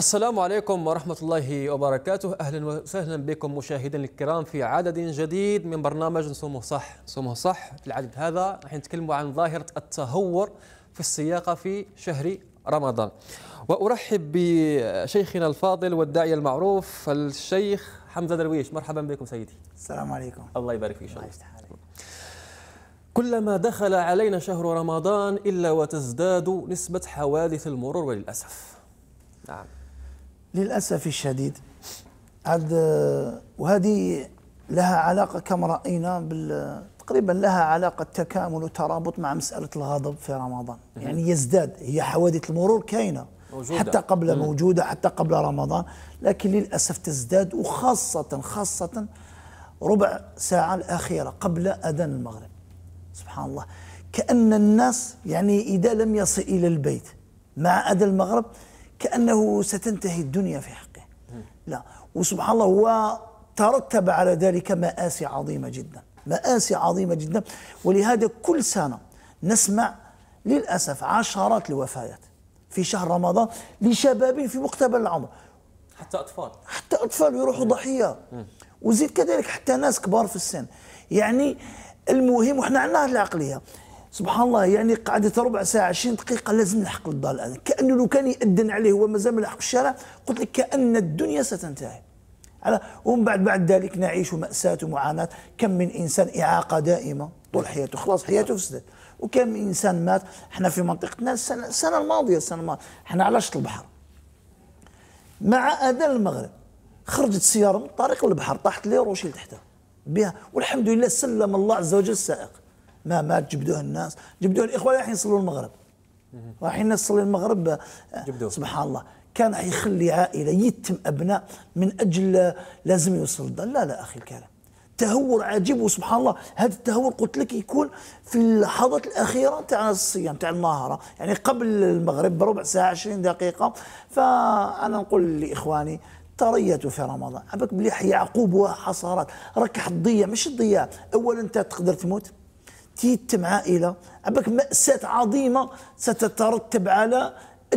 السلام عليكم ورحمة الله وبركاته أهلا وسهلا بكم مشاهدينا الكرام في عدد جديد من برنامج نصومه صح نصومه صح في العدد هذا راح نتكلم عن ظاهرة التهور في السياقة في شهر رمضان وأرحب بشيخنا الفاضل والداعية المعروف الشيخ حمزة درويش مرحبا بكم سيدي السلام عليكم الله يبارك فيك الله يفتح كلما دخل علينا شهر رمضان إلا وتزداد نسبة حوادث المرور وللأسف نعم للأسف الشديد عاد وهذه لها علاقة كما رأينا بال تقريبا لها علاقة تكامل وترابط مع مسألة الغضب في رمضان يعني يزداد هي حوادث المرور كاينة موجودة. حتى قبل موجودة حتى قبل رمضان لكن للأسف تزداد وخاصة خاصة ربع ساعة الأخيرة قبل أذان المغرب سبحان الله كأن الناس يعني إذا لم يصل إلى البيت مع أذان المغرب كأنه ستنتهي الدنيا في حقه لا وسبحان الله هو ترتب على ذلك مآسي عظيمة جدا مآسي عظيمة جدا ولهذا كل سنة نسمع للأسف عشرات الوفيات في شهر رمضان لشباب في مقتبل العمر حتى أطفال حتى أطفال يروحوا ضحية وزيد كذلك حتى ناس كبار في السن يعني المهم وحنا عندنا هذه العقلية سبحان الله يعني قعدت ربع ساعه 20 دقيقه لازم نلحق للدار الان كانه لو كان ياذن عليه هو مازال ما لحق الشارع قلت لك كان الدنيا ستنتهي على ومن بعد بعد ذلك نعيش مأساة ومعاناة كم من إنسان إعاقة دائمة طول نعم. حياته خلاص حياته فسدت وكم إنسان مات احنا في منطقتنا السنة, السنة الماضية السنة الماضية احنا على شط البحر مع أذان المغرب خرجت سيارة من طريق البحر طاحت لي روشيل تحتها بها والحمد لله سلم الله عز وجل السائق ما مات جبدوه الناس جبدوه الاخوه الحين يصلوا المغرب رايحين يصلوا المغرب جبدوه. سبحان الله كان يخلي عائله يتم ابناء من اجل لازم يوصل الدار لا لا اخي الكريم تهور عجيب وسبحان الله هذا التهور قلت لك يكون في اللحظات الاخيره تاع الصيام تاع المهره يعني قبل المغرب بربع ساعه 20 دقيقه فانا نقول لاخواني تريتوا في رمضان عبك بلي يعقوب وحصارات راك حتضيع مش تضيع اولا انت تقدر تموت تيتم عائله عبك ماساه عظيمه ستترتب على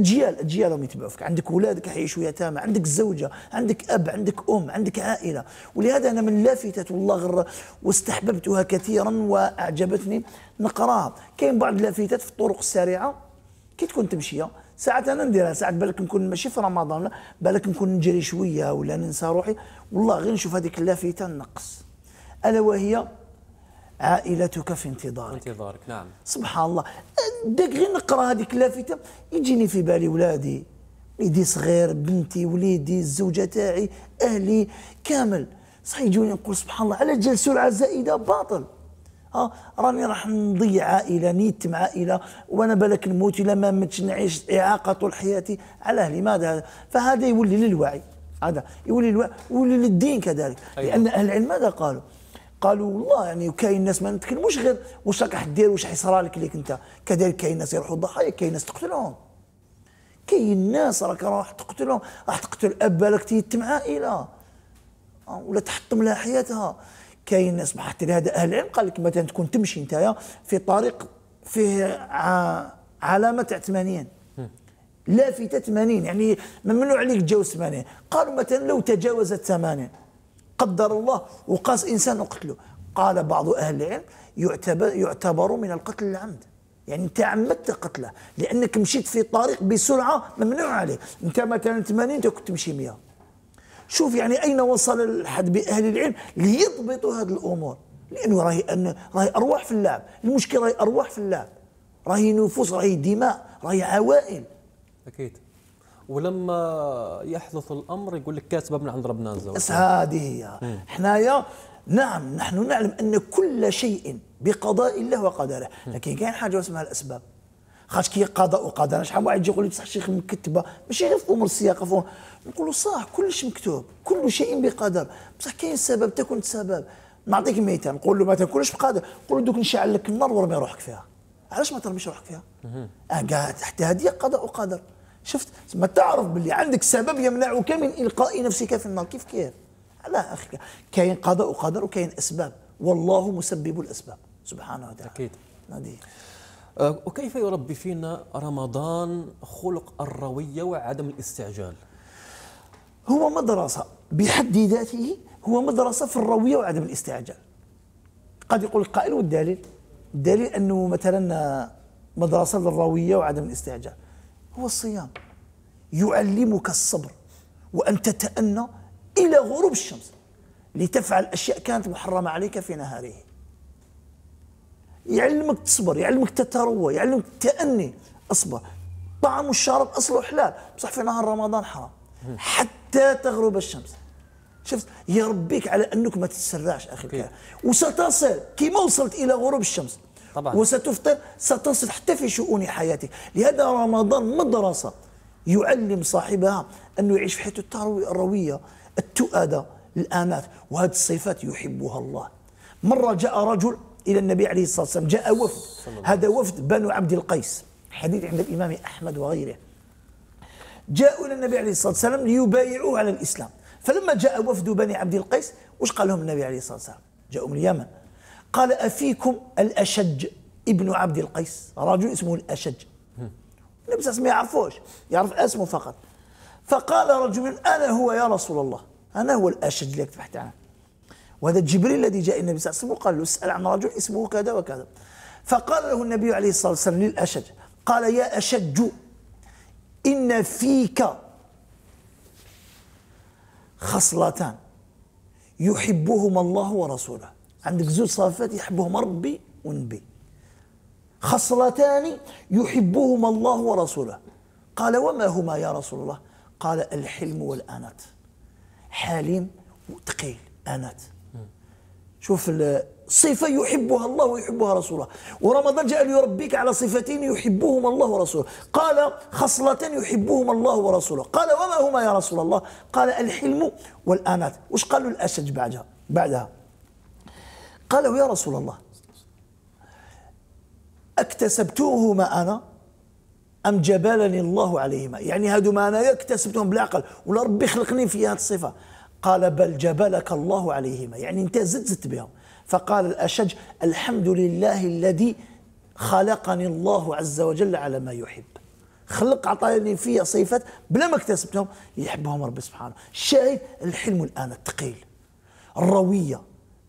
اجيال اجيالهم يتبعوك عندك اولادك حيشوا يتامى عندك الزوجه عندك اب عندك ام عندك عائله ولهذا انا من لافتت والله غر واستحببتها كثيرا واعجبتني نقراها كاين بعض اللافتات في الطرق السريعه كي تكون تمشيها ساعات انا نديرها ساعات بالك نكون ماشي في رمضان بالك نكون نجري شويه ولا ننسى روحي والله غير نشوف هذيك اللافته نقص الا وهي عائلتك في انتظارك انتظارك نعم سبحان الله داك غير نقرا هذيك اللافته يجيني في بالي ولادي ولدي صغير بنتي وليدي الزوجه تاعي اهلي كامل صح يجوني نقول سبحان الله على جال سرعه زائده باطل اه راني راح نضيع عائله نيت مع عائله وانا بالك نموت الا ما متش نعيش اعاقه طول حياتي على ماذا هذا فهذا يولي للوعي هذا يولي للوعي يولي للدين كذلك أيوة. لان اهل العلم ماذا قالوا؟ قالوا والله يعني وكاين ناس ما نتكلموش غير واش راك حدير واش حيصرى لك ليك انت كذلك كاين ناس يروحوا الضحايا كاين ناس تقتلهم كاين ناس راك راح تقتلهم راح تقتل اب بالك تيتم عائله آه، ولا تحطم لها حياتها كاين ناس حتى هذا اهل العلم قال لك مثلا تكون تمشي انت في طريق فيه علامه تاع 80 لافته 80 يعني ممنوع عليك تجاوز 80 قالوا مثلا لو تجاوزت 80 قدر الله وقاس إنسان وقتله قال بعض أهل العلم يعتبر, يعتبر من القتل العمد يعني انت عمدت قتله لانك مشيت في طريق بسرعه ممنوع عليه انت مثلا 80 انت كنت تمشي 100 شوف يعني اين وصل الحد باهل العلم ليضبطوا هذه الامور لانه راهي أن راهي ارواح في اللعب المشكل راهي ارواح في اللعب راهي نفوس راهي دماء راهي عوائل اكيد ولما يحدث الامر يقول لك كاتبه من عند ربنا عز وجل هذه هي حنايا نعم نحن نعلم ان كل شيء بقضاء الله وقدره لكن كاين حاجه اسمها الاسباب خاطش كي قضاء وقدر شحال واحد يجي يقول لي بصح شيخ مكتبه ماشي غير في امور السياقه نقول له صح كلش مكتوب كل شيء بقدر بصح كاين سبب تكون سبب نعطيك مثال نقول له ما تاكلش بقدر نقول له دوك نشعل لك النار ورمي روحك فيها علاش ما ترميش روحك فيها؟ اه حتى هذه قضاء وقدر شفت ما تعرف باللي عندك سبب يمنعك من القاء نفسك في النار كيف كيف لا اخي كاين قضاء وقدر وكاين اسباب والله مسبب الاسباب سبحانه وتعالى اكيد نادي أه، وكيف يربي فينا رمضان خلق الرويه وعدم الاستعجال هو مدرسه بحد ذاته هو مدرسه في الرويه وعدم الاستعجال قد يقول القائل والدليل الدليل انه مثلا مدرسه للرويه وعدم الاستعجال هو الصيام يعلمك الصبر وأن تتأنى إلى غروب الشمس لتفعل أشياء كانت محرمة عليك في نهاره يعلمك تصبر يعلمك تتروى يعلمك التأني أصبر طعم الشراب أصله حلال بصح في نهار رمضان حرام حتى تغرب الشمس شفت يربيك على أنك ما تتسرعش أخي الكريم وستصل كما وصلت إلى غروب الشمس طبعا. وستفطر ستنصت حتى في شؤون حياتك لهذا رمضان مدرسة يعلم صاحبها أنه يعيش في حياته الروية التؤادة الآمات وهذه الصفات يحبها الله مرة جاء رجل إلى النبي عليه الصلاة والسلام جاء وفد هذا وفد بنو عبد القيس حديث عند الإمام أحمد وغيره جاءوا إلى النبي عليه الصلاة والسلام ليبايعوه على الإسلام فلما جاء وفد بني عبد القيس وش قال لهم النبي عليه الصلاة والسلام جاءوا من اليمن قال أفيكم الأشج ابن عبد القيس رجل اسمه الأشج النبي صلى الله عليه وسلم ما يعرفوش يعرف اسمه فقط فقال رجل أنا هو يا رسول الله أنا هو الأشج اللي تبحث عنه وهذا جبريل الذي جاء النبي صلى الله عليه وسلم وقال له اسأل عن رجل اسمه كذا وكذا فقال له النبي عليه الصلاة والسلام للأشج قال يا أشج إن فيك خصلتان يحبهما الله ورسوله عندك زوج صفات يحبهما ربي ونبي خصلتان يحبهما الله ورسوله قال وما هما يا رسول الله قال الحلم والأنات حليم وتقيل أنات شوف الصفه يحبها الله ويحبها رسوله ورمضان جاء ليربيك على صفتين يحبهما الله ورسوله قال خصلتان يحبهما الله ورسوله قال وما هما يا رسول الله قال الحلم والأنات وش قالوا الاسد بعدها بعدها قالوا يا رسول الله اكتسبتوهما أنا أم جبلني الله عليهما يعني هادو ما أنا اكتسبتهم بالعقل ولا ربي خلقني في هذه الصفة قال بل جبلك الله عليهما يعني أنت زدت بهم فقال الأشج الحمد لله الذي خلقني الله عز وجل على ما يحب خلق عطاني فيا صفات بلا ما اكتسبتهم يحبهم ربي سبحانه الشاهد الحلم الآن الثقيل الروية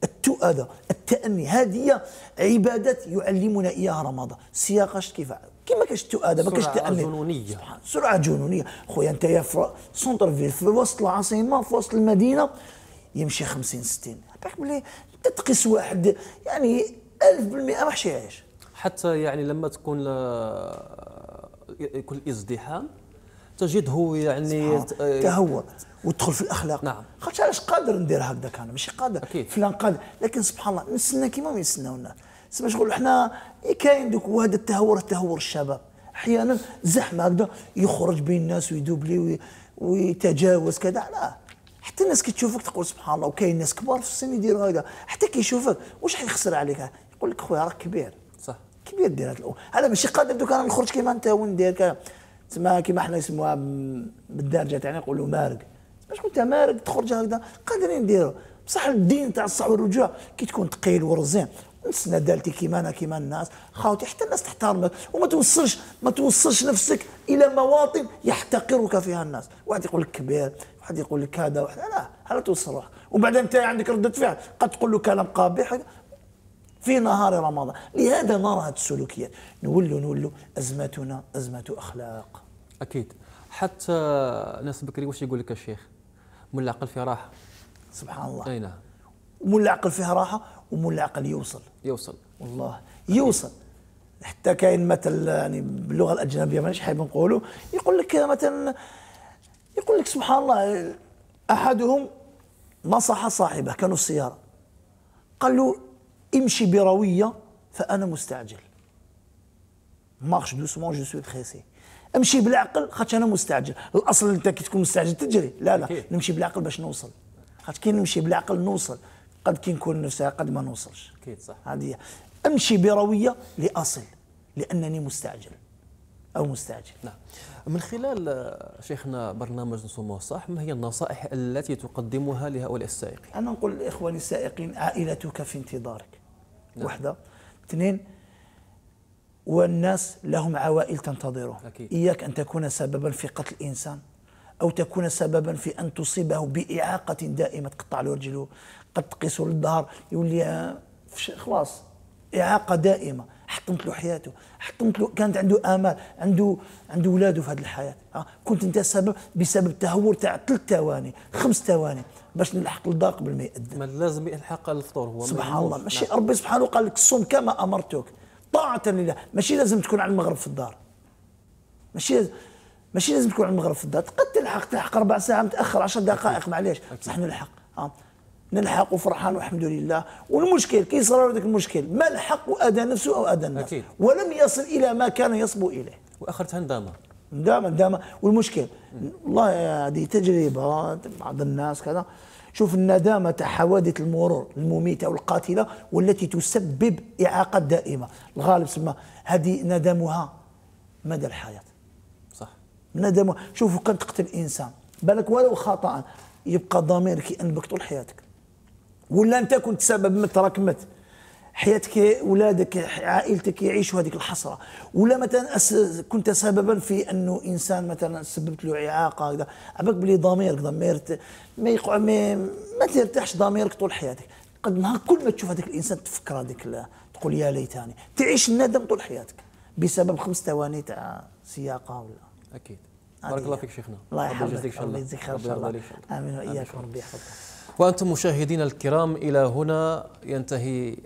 التؤاده التأني هذه عبادات يعلمنا إياها رمضان سياقاش كيف كيما كاش التؤاده ما كاش التأني سرعة جنونية سرعة جنونية خويا أنت يا في سونتر في وسط العاصمة في وسط المدينة يمشي 50 60 بالك بلي تتقيس تقيس واحد يعني 1000% ما حش يعيش حتى يعني لما تكون يكون الازدحام تجده يعني آه، تهوى وتدخل في الاخلاق نعم خاطش علاش قادر ندير هكذا انا ماشي قادر أكيد. فلان قادر لكن سبحان الله نستنى كيما ما الناس سما شغل احنا إيه كاين دوك وهذا التهور تهور الشباب احيانا زحمه هكذا يخرج بين الناس ويدوبلي ويتجاوز كذا لا حتى الناس كي تشوفك تقول سبحان الله وكاين ناس كبار في السن يديروا هكذا حتى كي يشوفك واش حيخسر عليك يقول لك خويا راك كبير صح كبير دير هذا هذا ماشي قادر دوك انا نخرج كيما انت وندير كذا تسمى كيما حنا يسموها بالدارجه تاعنا نقولوا مارق شكون انت مارق تخرج هكذا قادرين نديروا بصح الدين تاع الصح والرجوع كي تكون ثقيل ورزين نسنا دالتي كيما انا كيما الناس خاوتي حتى الناس تحترمك وما توصلش ما توصلش نفسك الى مواطن يحتقرك فيها الناس واحد يقول لك كبير واحد يقول لك هذا واحد لا هل توصل روحك وبعدين انت عندك رده فعل قد تقول له كلام قبيح في نهار رمضان لهذا نرى هذه السلوكيات نولوا نولوا ازمتنا ازمه اخلاق اكيد حتى ناس بكري واش يقول لك الشيخ مول العقل فيه راحه سبحان الله اي نعم ومول العقل فيه راحه ومول العقل يوصل يوصل والله يوصل حتى كاين مثل يعني باللغه الاجنبيه مانيش حاب نقوله يقول لك مثلا يقول لك سبحان الله احدهم نصح صاحبه كانوا السياره قال له امشي برويه فانا مستعجل مارش دوسمون جو سوي بريسي امشي بالعقل خاطر انا مستعجل الاصل انت كي تكون مستعجل تجري لا لا أكيد. نمشي بالعقل باش نوصل خاطر كي نمشي بالعقل نوصل قد كي نكون نفسها قد ما نوصلش اكيد صح هذه امشي برويه لاصل لانني مستعجل او مستعجل نعم من خلال آه، شيخنا برنامج نصومه صح ما هي النصائح التي تقدمها لهؤلاء السائقين انا نقول لاخواني السائقين عائلتك في انتظارك نعم. وحده اثنين والناس لهم عوائل تنتظره أكيد. إياك أن تكون سببا في قتل إنسان أو تكون سببا في أن تصيبه بإعاقة دائمة تقطع له رجله قد تقيسه للظهر يولي آه، خلاص إعاقة دائمة حطمت له حياته حطمت له كانت عنده آمال عنده عنده ولاده في هذه الحياة آه، كنت أنت سبب بسبب تهور تاع ثلاث ثواني خمس ثواني باش نلحق الضاق قبل ما يأذن لازم يلحق الفطور هو سبحان الله ماشي ربي سبحانه قال لك الصوم كما أمرتك طاعه لله ماشي لازم تكون على المغرب في الدار ماشي لازم ماشي لازم تكون على المغرب في الدار قد تلحق تلحق ربع ساعه متاخر 10 دقائق معليش بصح آه. نلحق ها نلحق وفرحان والحمد لله والمشكل كي صار هذاك المشكل ما لحق اذى نفسه او اذى الناس ولم يصل الى ما كان يصبو اليه واخرتها ندامه ندامه ندامه والمشكل والله هذه تجربه بعض الناس كذا شوف الندامة تاع حوادث المرور المميتة والقاتلة والتي تسبب إعاقة دائمة الغالب تسمى هذه ندمها مدى الحياة صح ندمها شوف كان تقتل إنسان بالك ولو خطأ يبقى ضميرك يأنبك طول حياتك ولا أنت كنت سبب ما تراك مت حياتك اولادك عائلتك يعيشوا هذيك الحسره ولا مثلا أس... كنت سببا في انه انسان مثلا سببت له اعاقه هكذا بالك بلي ضميرك ضمير ما يقع ما, ما ترتاحش ضميرك طول حياتك قد نهار كل ما تشوف هذاك الانسان تفكر هذيك ل... تقول يا ليتني تعيش الندم طول حياتك بسبب خمس ثواني تاع سياقه ولا اكيد بارك الله فيك شيخنا الله يحفظك الله يجزيك خير ان شاء الله امين واياك ربي يحفظك وانتم مشاهدينا الكرام الى هنا ينتهي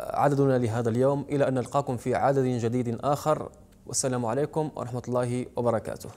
عددنا لهذا اليوم إلى أن نلقاكم في عدد جديد آخر والسلام عليكم ورحمة الله وبركاته